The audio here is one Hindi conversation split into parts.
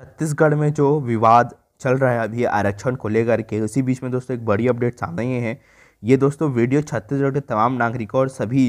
छत्तीसगढ़ में जो विवाद चल रहा है अभी आरक्षण को लेकर के उसी बीच में दोस्तों एक बड़ी अपडेट सामने ही है ये दोस्तों वीडियो छत्तीसगढ़ के तमाम नागरिकों और सभी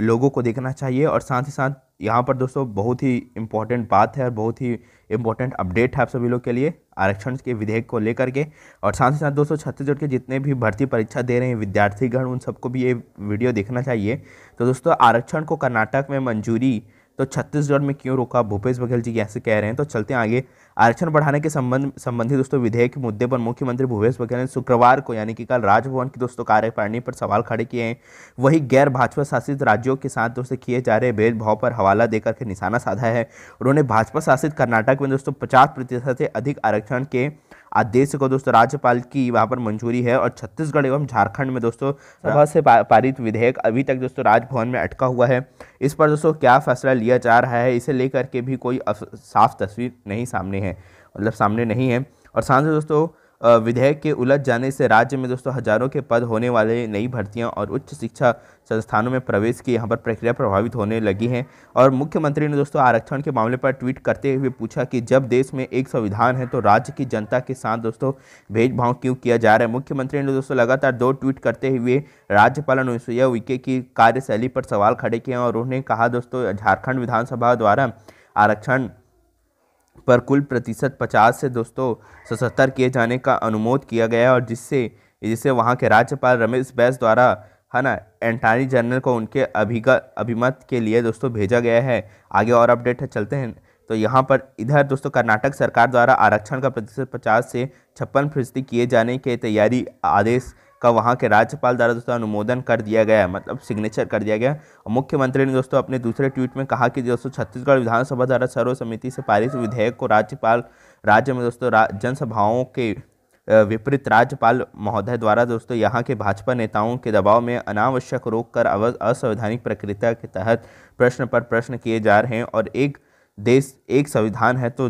लोगों को देखना चाहिए और साथ ही साथ यहाँ पर दोस्तों बहुत ही इम्पोर्टेंट बात है और बहुत ही इंपॉर्टेंट अपडेट है आप सभी लोग के लिए आरक्षण के विधेयक को लेकर के और साथ ही साथ दोस्तों छत्तीसगढ़ के जितने भी भर्ती परीक्षा दे रहे हैं विद्यार्थीगण उन सबको भी ये वीडियो देखना चाहिए तो दोस्तों आरक्षण को कर्नाटक में मंजूरी तो छत्तीसगढ़ में क्यों रोका भूपेश बघेल जी ऐसे कह रहे हैं तो चलते हैं आगे आरक्षण बढ़ाने के संबंध संबंधी दोस्तों विधेयक के मुद्दे पर मुख्यमंत्री भूपेश बघेल ने शुक्रवार को यानी कि कल राजभवन की दोस्तों कार्यकारिणी पर सवाल खड़े किए हैं वही गैर भाजपा शासित राज्यों के साथ दोस्तों किए जा रहे भेदभाव पर हवाला देकर के निशाना साधा है उन्होंने भाजपा शासित कर्नाटक में दोस्तों पचास प्रतिशत से अधिक आरक्षण के आदेश को दोस्तों राज्यपाल की वहाँ पर मंजूरी है और छत्तीसगढ़ एवं झारखंड में दोस्तों सभा से पारित विधेयक अभी तक दोस्तों राजभवन में अटका हुआ है इस पर दोस्तों क्या फैसला लिया जा रहा है इसे लेकर के भी कोई साफ तस्वीर नहीं सामने है मतलब सामने नहीं है और साथ ही दोस्तों विधेयक के उलझ जाने से राज्य में दोस्तों हजारों के पद होने वाले नई भर्तियां और उच्च शिक्षा संस्थानों में प्रवेश की यहां पर प्रक्रिया प्रभावित होने लगी है और मुख्यमंत्री ने दोस्तों आरक्षण के मामले पर ट्वीट करते हुए पूछा कि जब देश में एक संविधान है तो राज्य की जनता के साथ दोस्तों भेदभाव क्यों किया जा रहा है मुख्यमंत्री ने दोस्तों लगातार दो ट्वीट करते हुए राज्यपाल अनुसुईया उइके की कार्यशैली पर सवाल खड़े किए और उन्होंने कहा दोस्तों झारखंड विधानसभा द्वारा आरक्षण पर कुल प्रतिशत 50 से दोस्तों सतहत्तर किए जाने का अनुमोद किया गया और जिससे जिसे वहाँ के राज्यपाल रमेश बैस द्वारा है ना एंटानी जनरल को उनके अभिगत अभिमत के लिए दोस्तों भेजा गया है आगे और अपडेट है चलते हैं तो यहाँ पर इधर दोस्तों कर्नाटक सरकार द्वारा आरक्षण का प्रतिशत पचास से छप्पन फीसदी किए जाने के तैयारी आदेश का वहाँ के राज्यपाल द्वारा दोस्तों अनुमोदन कर दिया गया है मतलब सिग्नेचर कर दिया गया और मुख्यमंत्री ने दोस्तों अपने दूसरे ट्वीट में कहा कि दोस्तों छत्तीसगढ़ विधानसभा द्वारा सर्व समिति से पारित विधेयक को राज्यपाल राज्य में दोस्तों जनसभाओं के विपरीत राज्यपाल महोदय द्वारा दोस्तों यहाँ के भाजपा नेताओं के दबाव में अनावश्यक रोक कर असंवैधानिक प्रक्रिया के तहत प्रश्न पर प्रश्न किए जा रहे हैं और एक देश एक संविधान है तो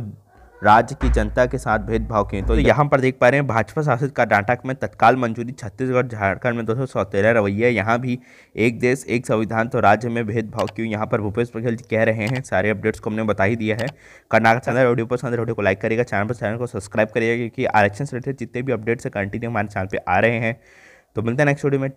राज्य की जनता के साथ भेदभाव किए तो, तो यहाँ पर देख पा रहे हैं भाजपा शासित कर्नाटक में तत्काल मंजूरी छत्तीसगढ़ झारखंड में दो सौ रवैया यहाँ भी एक देश एक संविधान तो राज्य में भेदभाव क्यों यहाँ पर भूपेश बघेल जी कह रहे हैं सारे अपडेट्स को हमने बता ही दिया है कर्नाटक चंद्र ऑडियो पसंद ऑडियो को लाइक करेगा चैनल पर चैनल को सब्सक्राइब करेगा क्योंकि आरक्षण से रिलेटेड जितने भी अपडेट्स हैं कंटिन्यू हमारे चैनल पर आ रहे हैं तो मिलते हैं नेक्स्ट वीडियो में